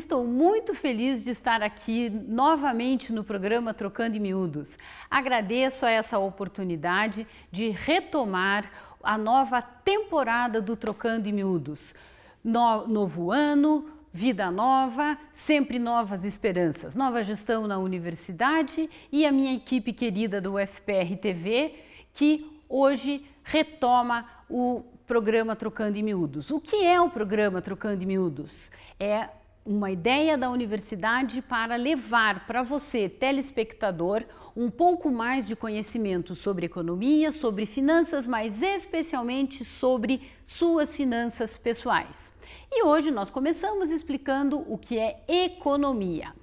Estou muito feliz de estar aqui novamente no programa Trocando em Miúdos. Agradeço a essa oportunidade de retomar a nova temporada do Trocando em Miúdos. No, novo ano, vida nova, sempre novas esperanças. Nova gestão na universidade e a minha equipe querida do FPR TV, que hoje retoma o programa Trocando em Miúdos. O que é o programa Trocando em Miúdos? É uma ideia da universidade para levar para você, telespectador, um pouco mais de conhecimento sobre economia, sobre finanças, mas especialmente sobre suas finanças pessoais. E hoje nós começamos explicando o que é economia.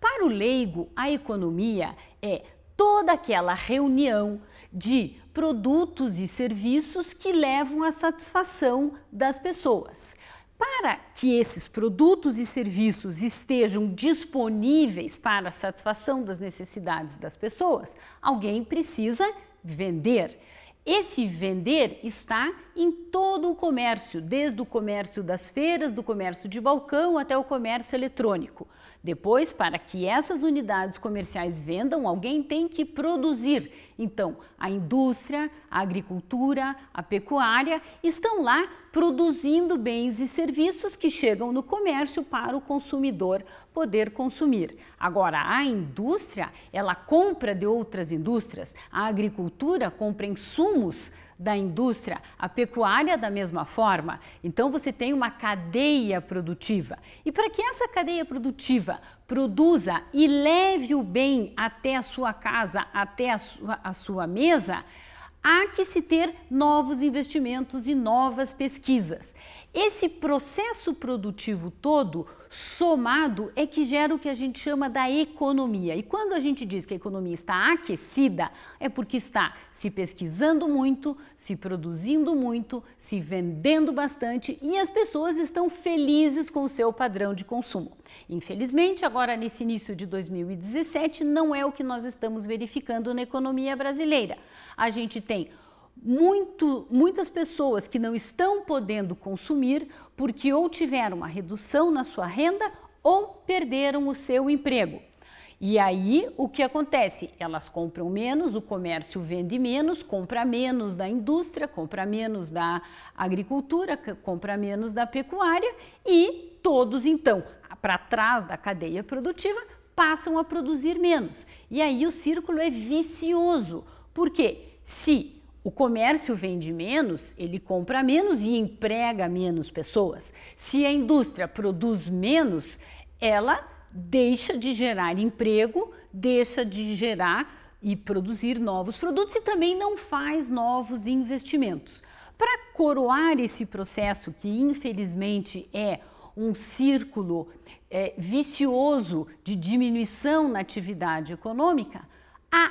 Para o leigo, a economia é toda aquela reunião de produtos e serviços que levam à satisfação das pessoas. Para que esses produtos e serviços estejam disponíveis para a satisfação das necessidades das pessoas, alguém precisa vender. Esse vender está em todo o comércio, desde o comércio das feiras, do comércio de balcão até o comércio eletrônico. Depois, para que essas unidades comerciais vendam, alguém tem que produzir. Então, a indústria, a agricultura, a pecuária estão lá produzindo bens e serviços que chegam no comércio para o consumidor poder consumir. Agora, a indústria, ela compra de outras indústrias. A agricultura compra insumos da indústria, a pecuária da mesma forma. Então você tem uma cadeia produtiva. E para que essa cadeia produtiva produza e leve o bem até a sua casa, até a sua, a sua mesa, há que se ter novos investimentos e novas pesquisas. Esse processo produtivo todo somado é que gera o que a gente chama da economia. E quando a gente diz que a economia está aquecida, é porque está se pesquisando muito, se produzindo muito, se vendendo bastante e as pessoas estão felizes com o seu padrão de consumo. Infelizmente, agora nesse início de 2017, não é o que nós estamos verificando na economia brasileira. A gente tem muito, muitas pessoas que não estão podendo consumir porque ou tiveram uma redução na sua renda ou perderam o seu emprego. E aí o que acontece? Elas compram menos, o comércio vende menos, compra menos da indústria, compra menos da agricultura, compra menos da pecuária e todos então para trás da cadeia produtiva passam a produzir menos. E aí o círculo é vicioso, porque se o comércio vende menos, ele compra menos e emprega menos pessoas. Se a indústria produz menos, ela deixa de gerar emprego, deixa de gerar e produzir novos produtos e também não faz novos investimentos. Para coroar esse processo, que infelizmente é um círculo é, vicioso de diminuição na atividade econômica, a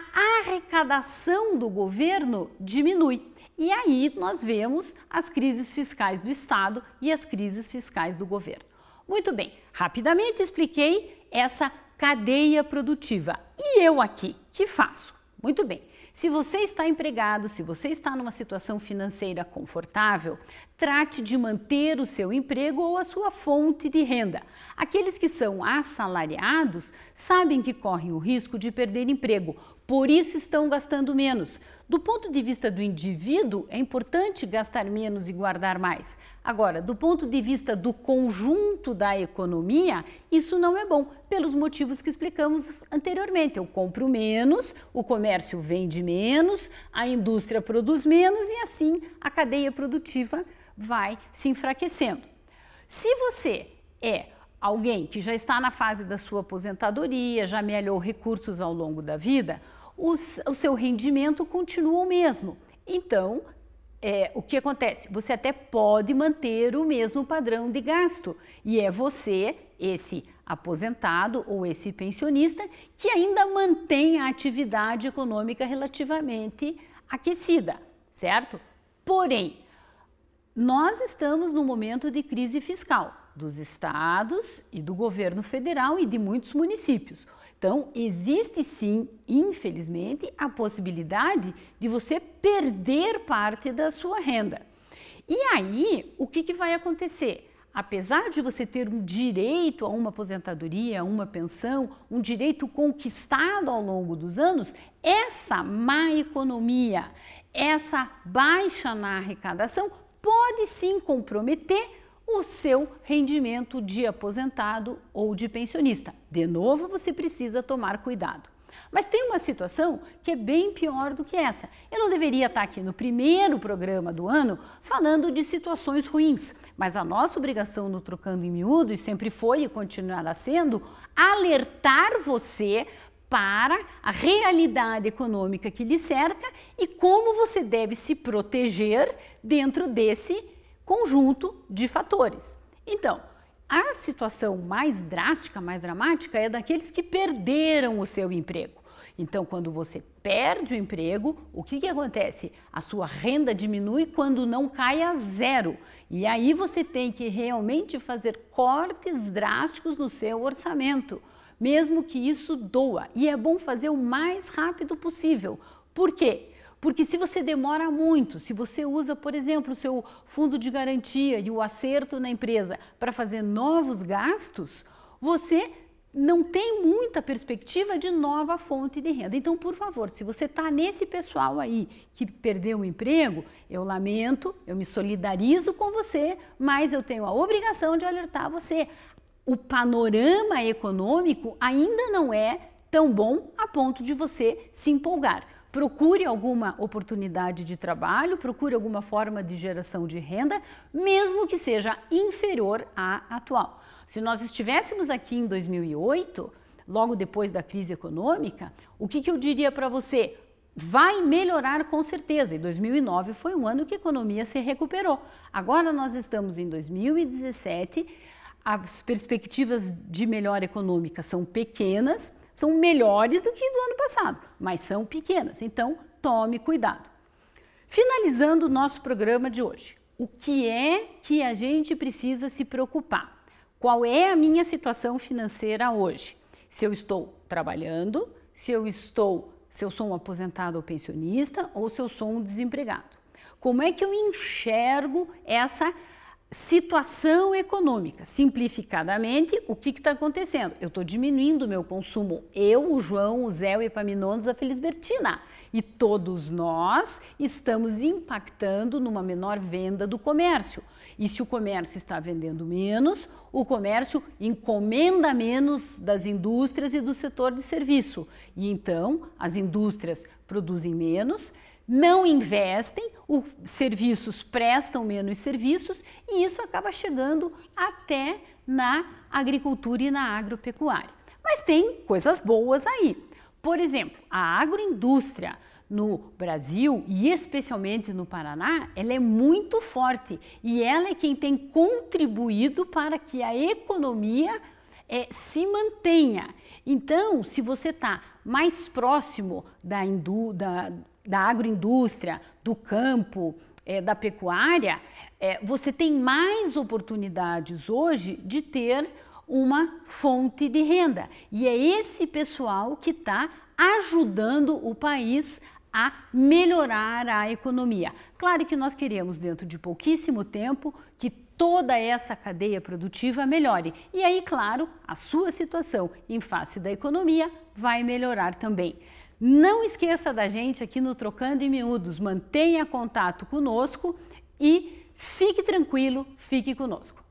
arrecadação do governo diminui. E aí nós vemos as crises fiscais do Estado e as crises fiscais do governo. Muito bem, rapidamente expliquei essa cadeia produtiva. E eu aqui, que faço? Muito bem. Se você está empregado, se você está numa situação financeira confortável, Trate de manter o seu emprego ou a sua fonte de renda. Aqueles que são assalariados sabem que correm o risco de perder emprego, por isso estão gastando menos. Do ponto de vista do indivíduo, é importante gastar menos e guardar mais. Agora, do ponto de vista do conjunto da economia, isso não é bom, pelos motivos que explicamos anteriormente. Eu compro menos, o comércio vende menos, a indústria produz menos e assim a cadeia produtiva vai se enfraquecendo. Se você é alguém que já está na fase da sua aposentadoria, já melhorou recursos ao longo da vida, os, o seu rendimento continua o mesmo. Então, é, o que acontece? Você até pode manter o mesmo padrão de gasto e é você, esse aposentado ou esse pensionista, que ainda mantém a atividade econômica relativamente aquecida, certo? Porém, nós estamos num momento de crise fiscal dos estados e do governo federal e de muitos municípios. Então, existe sim, infelizmente, a possibilidade de você perder parte da sua renda. E aí, o que, que vai acontecer? Apesar de você ter um direito a uma aposentadoria, a uma pensão, um direito conquistado ao longo dos anos, essa má economia, essa baixa na arrecadação pode sim comprometer o seu rendimento de aposentado ou de pensionista. De novo, você precisa tomar cuidado. Mas tem uma situação que é bem pior do que essa. Eu não deveria estar aqui no primeiro programa do ano falando de situações ruins, mas a nossa obrigação no Trocando em Miúdo, e sempre foi e continuará sendo, alertar você para a realidade econômica que lhe cerca e como você deve se proteger dentro desse conjunto de fatores. Então, a situação mais drástica, mais dramática é daqueles que perderam o seu emprego. Então, quando você perde o emprego, o que, que acontece? A sua renda diminui quando não cai a zero. E aí você tem que realmente fazer cortes drásticos no seu orçamento mesmo que isso doa. E é bom fazer o mais rápido possível. Por quê? Porque se você demora muito, se você usa, por exemplo, o seu fundo de garantia e o acerto na empresa para fazer novos gastos, você não tem muita perspectiva de nova fonte de renda. Então, por favor, se você está nesse pessoal aí que perdeu o emprego, eu lamento, eu me solidarizo com você, mas eu tenho a obrigação de alertar você o panorama econômico ainda não é tão bom a ponto de você se empolgar. Procure alguma oportunidade de trabalho, procure alguma forma de geração de renda, mesmo que seja inferior à atual. Se nós estivéssemos aqui em 2008, logo depois da crise econômica, o que, que eu diria para você? Vai melhorar com certeza. E 2009 foi um ano que a economia se recuperou. Agora nós estamos em 2017 as perspectivas de melhora econômica são pequenas, são melhores do que do ano passado, mas são pequenas. Então, tome cuidado. Finalizando o nosso programa de hoje, o que é que a gente precisa se preocupar? Qual é a minha situação financeira hoje? Se eu estou trabalhando, se eu estou, se eu sou um aposentado ou pensionista ou se eu sou um desempregado. Como é que eu enxergo essa situação econômica. Simplificadamente, o que está acontecendo? Eu estou diminuindo o meu consumo. Eu, o João, o Zé, o Epaminondas, a Felisbertina. E todos nós estamos impactando numa menor venda do comércio. E se o comércio está vendendo menos, o comércio encomenda menos das indústrias e do setor de serviço. E então as indústrias produzem menos, não investem os serviços prestam menos serviços e isso acaba chegando até na agricultura e na agropecuária. Mas tem coisas boas aí. Por exemplo, a agroindústria no Brasil e especialmente no Paraná, ela é muito forte e ela é quem tem contribuído para que a economia é, se mantenha. Então, se você está mais próximo da, indústria da agroindústria, do campo, é, da pecuária, é, você tem mais oportunidades hoje de ter uma fonte de renda. E é esse pessoal que está ajudando o país a melhorar a economia. Claro que nós queremos, dentro de pouquíssimo tempo, que toda essa cadeia produtiva melhore. E aí, claro, a sua situação em face da economia vai melhorar também. Não esqueça da gente aqui no Trocando em Miúdos. Mantenha contato conosco e fique tranquilo, fique conosco.